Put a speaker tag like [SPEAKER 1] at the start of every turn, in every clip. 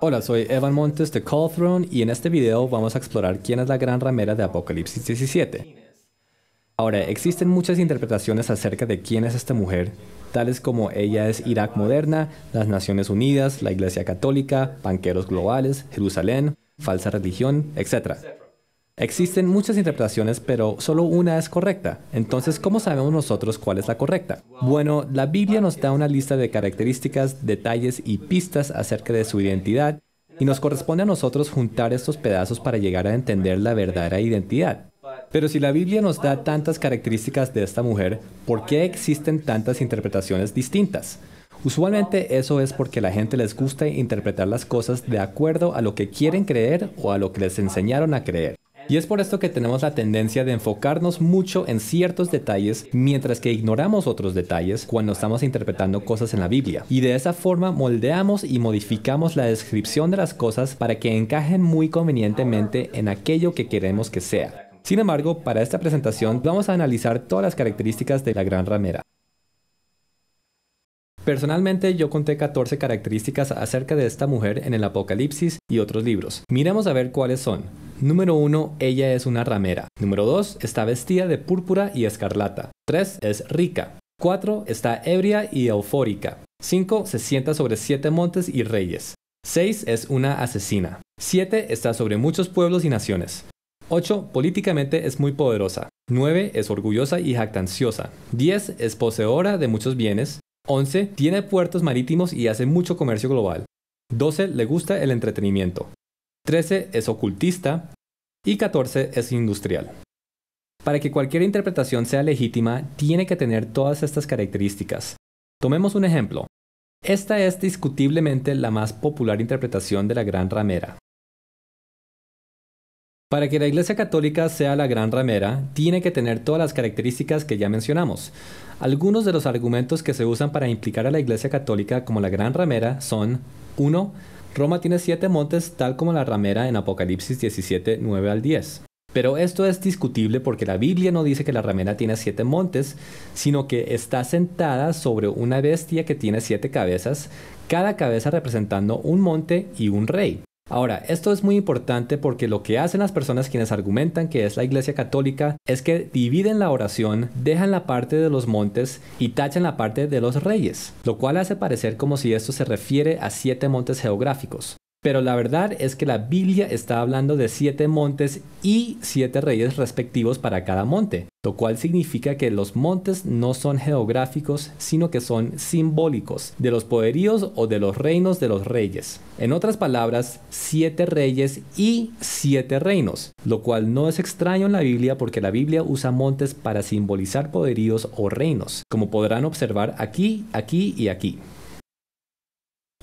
[SPEAKER 1] Hola, soy Evan Montes de Call Throne y en este video vamos a explorar quién es la gran ramera de Apocalipsis 17. Ahora, existen muchas interpretaciones acerca de quién es esta mujer, tales como ella es Irak moderna, las Naciones Unidas, la Iglesia Católica, banqueros globales, Jerusalén, falsa religión, etc. Existen muchas interpretaciones, pero solo una es correcta. Entonces, ¿cómo sabemos nosotros cuál es la correcta? Bueno, la Biblia nos da una lista de características, detalles y pistas acerca de su identidad, y nos corresponde a nosotros juntar estos pedazos para llegar a entender la verdadera identidad. Pero si la Biblia nos da tantas características de esta mujer, ¿por qué existen tantas interpretaciones distintas? Usualmente eso es porque la gente les gusta interpretar las cosas de acuerdo a lo que quieren creer o a lo que les enseñaron a creer. Y es por esto que tenemos la tendencia de enfocarnos mucho en ciertos detalles mientras que ignoramos otros detalles cuando estamos interpretando cosas en la Biblia. Y de esa forma moldeamos y modificamos la descripción de las cosas para que encajen muy convenientemente en aquello que queremos que sea. Sin embargo, para esta presentación vamos a analizar todas las características de la gran ramera. Personalmente yo conté 14 características acerca de esta mujer en el Apocalipsis y otros libros. Miremos a ver cuáles son. Número 1. Ella es una ramera. Número 2. Está vestida de púrpura y escarlata. 3. Es rica. 4. Está ebria y eufórica. 5. Se sienta sobre siete montes y reyes. 6. Es una asesina. 7. Está sobre muchos pueblos y naciones. 8. Políticamente es muy poderosa. 9. Es orgullosa y jactanciosa. 10. Es poseedora de muchos bienes. 11. Tiene puertos marítimos y hace mucho comercio global. 12. Le gusta el entretenimiento. 13 es ocultista y 14 es industrial. Para que cualquier interpretación sea legítima, tiene que tener todas estas características. Tomemos un ejemplo. Esta es discutiblemente la más popular interpretación de la Gran Ramera. Para que la Iglesia Católica sea la Gran Ramera, tiene que tener todas las características que ya mencionamos. Algunos de los argumentos que se usan para implicar a la Iglesia Católica como la Gran Ramera son 1 Roma tiene siete montes tal como la ramera en Apocalipsis 17, 9 al 10. Pero esto es discutible porque la Biblia no dice que la ramera tiene siete montes, sino que está sentada sobre una bestia que tiene siete cabezas, cada cabeza representando un monte y un rey. Ahora, esto es muy importante porque lo que hacen las personas quienes argumentan que es la Iglesia Católica es que dividen la oración, dejan la parte de los montes y tachan la parte de los reyes, lo cual hace parecer como si esto se refiere a siete montes geográficos. Pero la verdad es que la Biblia está hablando de siete montes y siete reyes respectivos para cada monte, lo cual significa que los montes no son geográficos, sino que son simbólicos, de los poderíos o de los reinos de los reyes. En otras palabras, siete reyes y siete reinos, lo cual no es extraño en la Biblia porque la Biblia usa montes para simbolizar poderíos o reinos, como podrán observar aquí, aquí y aquí.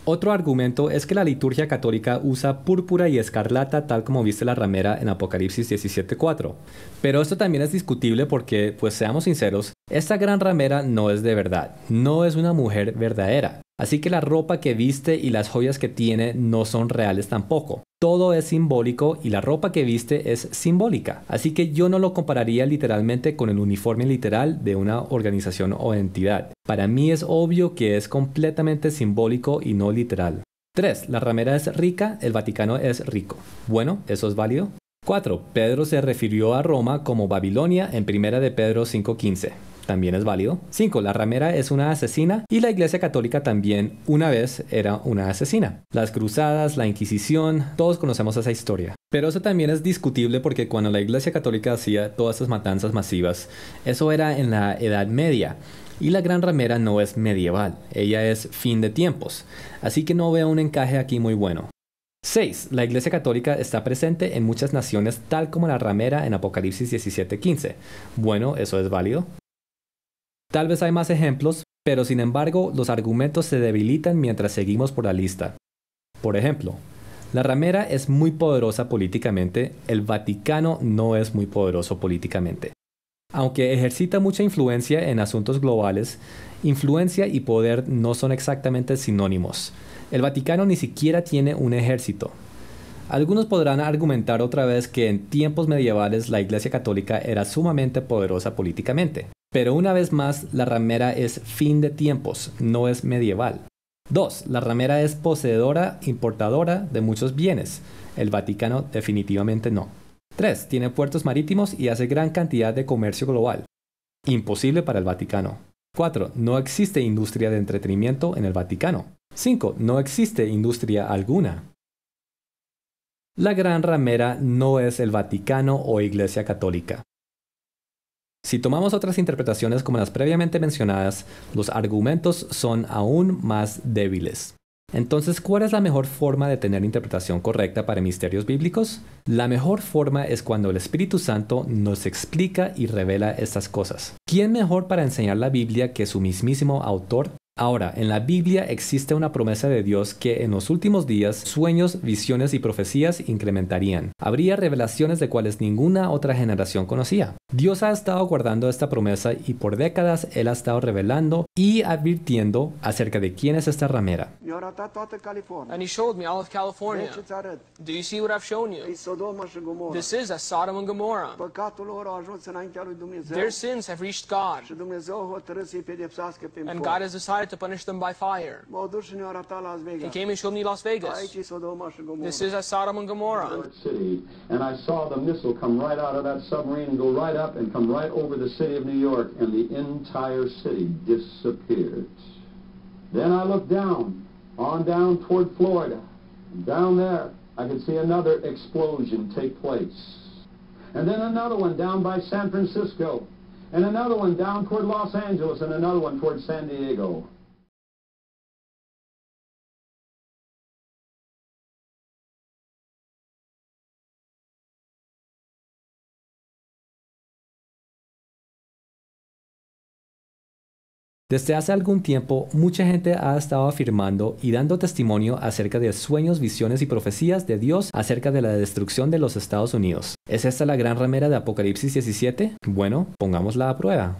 [SPEAKER 1] Otro argumento es que la liturgia católica usa púrpura y escarlata tal como viste la ramera en Apocalipsis 17.4. Pero esto también es discutible porque, pues seamos sinceros, esta gran ramera no es de verdad, no es una mujer verdadera. Así que la ropa que viste y las joyas que tiene no son reales tampoco todo es simbólico y la ropa que viste es simbólica. Así que yo no lo compararía literalmente con el uniforme literal de una organización o entidad. Para mí es obvio que es completamente simbólico y no literal. 3. La ramera es rica, el Vaticano es rico. Bueno, ¿eso es válido? 4. Pedro se refirió a Roma como Babilonia en 1 de Pedro 5.15 también es válido. 5. La ramera es una asesina y la Iglesia Católica también una vez era una asesina. Las cruzadas, la Inquisición, todos conocemos esa historia. Pero eso también es discutible porque cuando la Iglesia Católica hacía todas esas matanzas masivas, eso era en la Edad Media. Y la gran ramera no es medieval, ella es fin de tiempos. Así que no veo un encaje aquí muy bueno. 6. La Iglesia Católica está presente en muchas naciones tal como la ramera en Apocalipsis 17:15. Bueno, eso es válido. Tal vez hay más ejemplos, pero sin embargo los argumentos se debilitan mientras seguimos por la lista. Por ejemplo, la ramera es muy poderosa políticamente, el Vaticano no es muy poderoso políticamente. Aunque ejercita mucha influencia en asuntos globales, influencia y poder no son exactamente sinónimos. El Vaticano ni siquiera tiene un ejército. Algunos podrán argumentar otra vez que en tiempos medievales la Iglesia Católica era sumamente poderosa políticamente. Pero una vez más, la ramera es fin de tiempos, no es medieval. 2. La ramera es poseedora, importadora de muchos bienes. El Vaticano definitivamente no. 3. Tiene puertos marítimos y hace gran cantidad de comercio global. Imposible para el Vaticano. 4. No existe industria de entretenimiento en el Vaticano. 5. No existe industria alguna. La Gran Ramera no es el Vaticano o Iglesia Católica. Si tomamos otras interpretaciones como las previamente mencionadas, los argumentos son aún más débiles. Entonces, ¿cuál es la mejor forma de tener interpretación correcta para misterios bíblicos? La mejor forma es cuando el Espíritu Santo nos explica y revela estas cosas. ¿Quién mejor para enseñar la Biblia que su mismísimo autor? Ahora, en la Biblia existe una promesa de Dios que en los últimos días sueños, visiones y profecías incrementarían. Habría revelaciones de cuales ninguna otra generación conocía. Dios ha estado guardando esta promesa y por décadas Él ha estado revelando y advirtiendo acerca de quién es esta ramera. to punish them by fire. He came and showed me Las Vegas. This is a Sodom and Gomorrah. City, and I saw the missile come right out of that submarine and go right up and come right over the city of New York, and the entire city disappeared. Then I looked down, on down toward Florida. Down there, I could see another explosion take place. And then another one down by San Francisco and another one down toward Los Angeles, and another one toward San Diego. Desde hace algún tiempo, mucha gente ha estado afirmando y dando testimonio acerca de sueños, visiones y profecías de Dios acerca de la destrucción de los Estados Unidos. ¿Es esta la gran ramera de Apocalipsis 17? Bueno, pongámosla a prueba.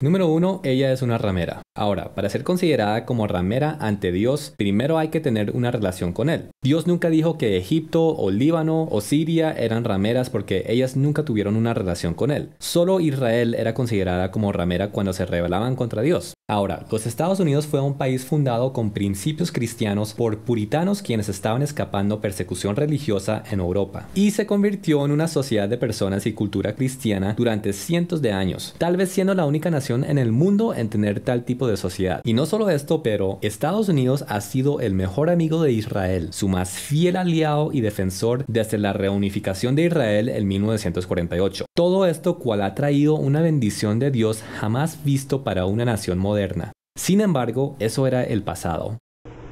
[SPEAKER 1] Número 1. Ella es una ramera. Ahora, para ser considerada como ramera ante Dios, primero hay que tener una relación con Él. Dios nunca dijo que Egipto o Líbano o Siria eran rameras porque ellas nunca tuvieron una relación con Él. Solo Israel era considerada como ramera cuando se rebelaban contra Dios. Ahora, los Estados Unidos fue un país fundado con principios cristianos por puritanos quienes estaban escapando persecución religiosa en Europa y se convirtió en una sociedad de personas y cultura cristiana durante cientos de años, tal vez siendo la única nación en el mundo en tener tal tipo de sociedad. Y no solo esto, pero Estados Unidos ha sido el mejor amigo de Israel, su más fiel aliado y defensor desde la reunificación de Israel en 1948. Todo esto cual ha traído una bendición de Dios jamás visto para una nación moderna. Sin embargo, eso era el pasado.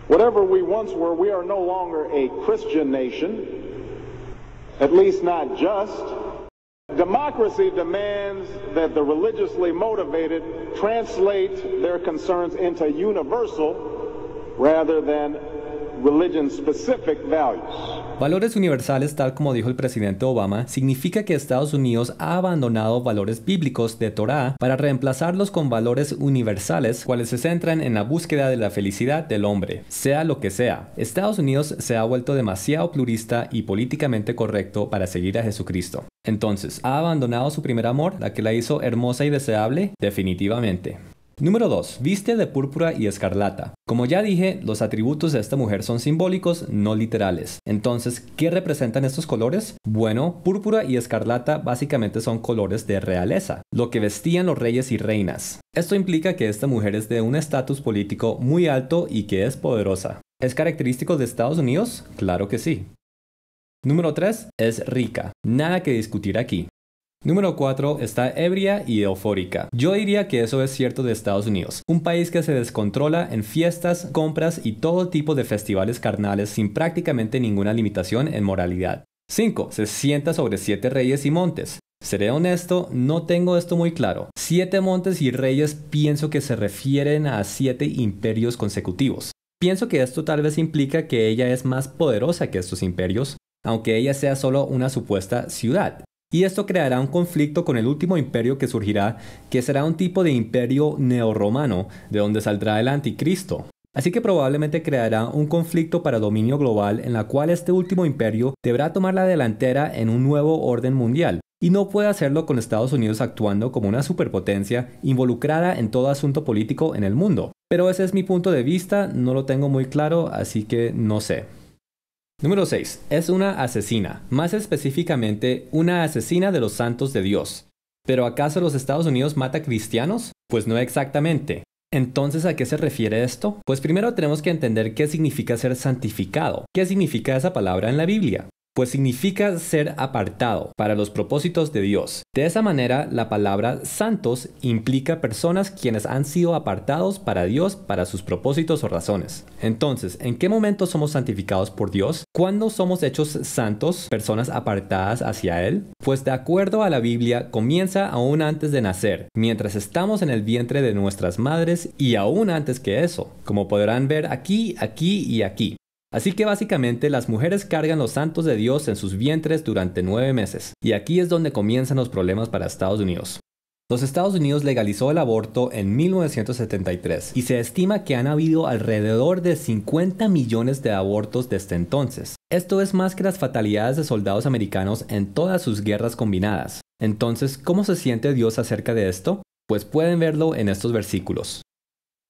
[SPEAKER 1] Whatever we once were, we are no longer a Christian nation, at least not just. Democracy demands that the religiously motivated translate their concerns into universal rather than religion-specific values. Valores universales, tal como dijo el presidente Obama, significa que Estados Unidos ha abandonado valores bíblicos de Torah para reemplazarlos con valores universales, cuales se centran en la búsqueda de la felicidad del hombre, sea lo que sea. Estados Unidos se ha vuelto demasiado plurista y políticamente correcto para seguir a Jesucristo. Entonces, ¿ha abandonado su primer amor, la que la hizo hermosa y deseable? Definitivamente. Número 2. Viste de púrpura y escarlata. Como ya dije, los atributos de esta mujer son simbólicos, no literales. Entonces, ¿qué representan estos colores? Bueno, púrpura y escarlata básicamente son colores de realeza, lo que vestían los reyes y reinas. Esto implica que esta mujer es de un estatus político muy alto y que es poderosa. ¿Es característico de Estados Unidos? Claro que sí. Número 3 es rica. Nada que discutir aquí. Número 4 está ebria y eufórica. Yo diría que eso es cierto de Estados Unidos, un país que se descontrola en fiestas, compras y todo tipo de festivales carnales sin prácticamente ninguna limitación en moralidad. 5. Se sienta sobre siete reyes y montes. Seré honesto, no tengo esto muy claro. Siete montes y reyes pienso que se refieren a siete imperios consecutivos. Pienso que esto tal vez implica que ella es más poderosa que estos imperios, aunque ella sea solo una supuesta ciudad. Y esto creará un conflicto con el último imperio que surgirá, que será un tipo de imperio neorromano, de donde saldrá el anticristo. Así que probablemente creará un conflicto para dominio global en la cual este último imperio deberá tomar la delantera en un nuevo orden mundial, y no puede hacerlo con Estados Unidos actuando como una superpotencia involucrada en todo asunto político en el mundo. Pero ese es mi punto de vista, no lo tengo muy claro, así que no sé. Número 6. Es una asesina, más específicamente una asesina de los santos de Dios. ¿Pero acaso los Estados Unidos mata cristianos? Pues no exactamente. Entonces, ¿a qué se refiere esto? Pues primero tenemos que entender qué significa ser santificado, qué significa esa palabra en la Biblia pues significa ser apartado para los propósitos de Dios. De esa manera, la palabra santos implica personas quienes han sido apartados para Dios para sus propósitos o razones. Entonces, ¿en qué momento somos santificados por Dios? ¿Cuándo somos hechos santos, personas apartadas hacia Él? Pues de acuerdo a la Biblia, comienza aún antes de nacer, mientras estamos en el vientre de nuestras madres y aún antes que eso, como podrán ver aquí, aquí y aquí. Así que básicamente las mujeres cargan los santos de Dios en sus vientres durante nueve meses, y aquí es donde comienzan los problemas para Estados Unidos. Los Estados Unidos legalizó el aborto en 1973 y se estima que han habido alrededor de 50 millones de abortos desde entonces. Esto es más que las fatalidades de soldados americanos en todas sus guerras combinadas. Entonces, ¿cómo se siente Dios acerca de esto? Pues pueden verlo en estos versículos.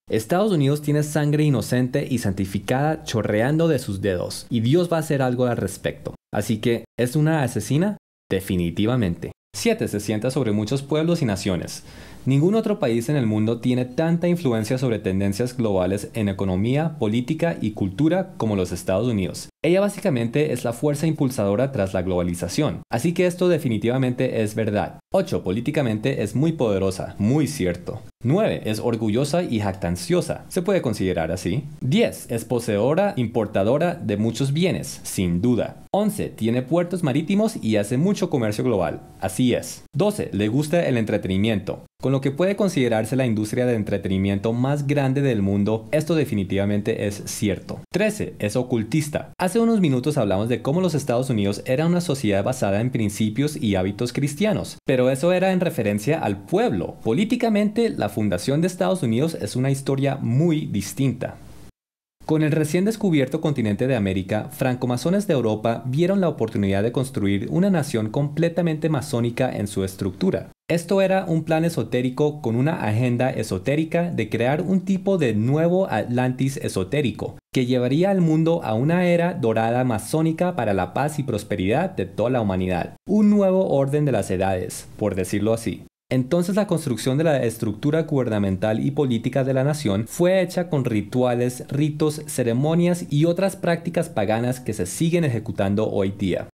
[SPEAKER 1] Estados Unidos tiene sangre inocente y santificada chorreando de sus dedos, y Dios va a hacer algo al respecto. Así que, ¿es una asesina? Definitivamente. 7. Se sienta sobre muchos pueblos y naciones. Ningún otro país en el mundo tiene tanta influencia sobre tendencias globales en economía, política y cultura como los Estados Unidos, ella básicamente es la fuerza impulsadora tras la globalización, así que esto definitivamente es verdad. 8. Políticamente es muy poderosa, muy cierto. 9. Es orgullosa y jactanciosa, se puede considerar así. 10. Es poseedora, importadora de muchos bienes, sin duda. 11. Tiene puertos marítimos y hace mucho comercio global, así es. 12. Le gusta el entretenimiento. Con lo que puede considerarse la industria de entretenimiento más grande del mundo, esto definitivamente es cierto. 13. Es ocultista. Hace unos minutos hablamos de cómo los Estados Unidos era una sociedad basada en principios y hábitos cristianos, pero eso era en referencia al pueblo. Políticamente, la fundación de Estados Unidos es una historia muy distinta. Con el recién descubierto continente de América, francomasones de Europa vieron la oportunidad de construir una nación completamente masónica en su estructura. Esto era un plan esotérico con una agenda esotérica de crear un tipo de nuevo Atlantis esotérico, que llevaría al mundo a una era dorada masónica para la paz y prosperidad de toda la humanidad, un nuevo orden de las edades, por decirlo así. Entonces la construcción de la estructura gubernamental y política de la nación fue hecha con rituales, ritos, ceremonias y otras prácticas paganas que se siguen ejecutando hoy día.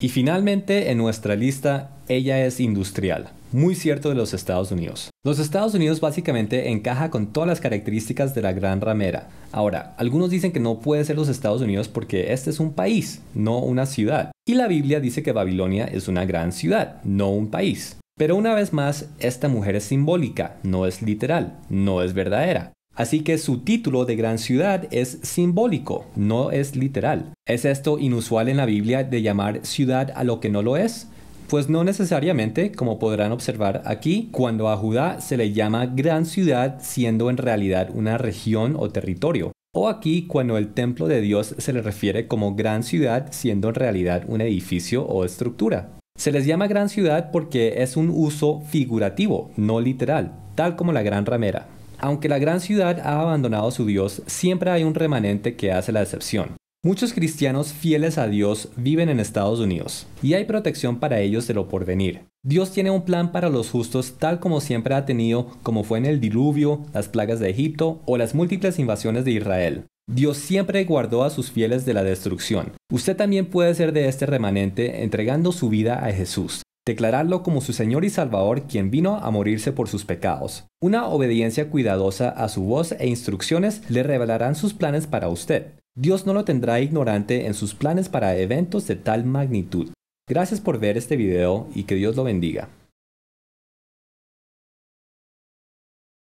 [SPEAKER 1] Y finalmente en nuestra lista, ella es industrial muy cierto de los Estados Unidos. Los Estados Unidos básicamente encaja con todas las características de la gran ramera. Ahora, algunos dicen que no puede ser los Estados Unidos porque este es un país, no una ciudad. Y la Biblia dice que Babilonia es una gran ciudad, no un país. Pero una vez más, esta mujer es simbólica, no es literal, no es verdadera. Así que su título de gran ciudad es simbólico, no es literal. ¿Es esto inusual en la Biblia de llamar ciudad a lo que no lo es? Pues no necesariamente, como podrán observar aquí, cuando a Judá se le llama gran ciudad siendo en realidad una región o territorio. O aquí cuando el templo de Dios se le refiere como gran ciudad siendo en realidad un edificio o estructura. Se les llama gran ciudad porque es un uso figurativo, no literal, tal como la gran ramera. Aunque la gran ciudad ha abandonado a su Dios, siempre hay un remanente que hace la excepción. Muchos cristianos fieles a Dios viven en Estados Unidos y hay protección para ellos de lo porvenir. Dios tiene un plan para los justos tal como siempre ha tenido, como fue en el diluvio, las plagas de Egipto o las múltiples invasiones de Israel. Dios siempre guardó a sus fieles de la destrucción. Usted también puede ser de este remanente entregando su vida a Jesús, declararlo como su Señor y Salvador quien vino a morirse por sus pecados. Una obediencia cuidadosa a su voz e instrucciones le revelarán sus planes para usted. Dios no lo tendrá ignorante en sus planes para eventos de tal magnitud. Gracias por ver este video y que Dios lo bendiga.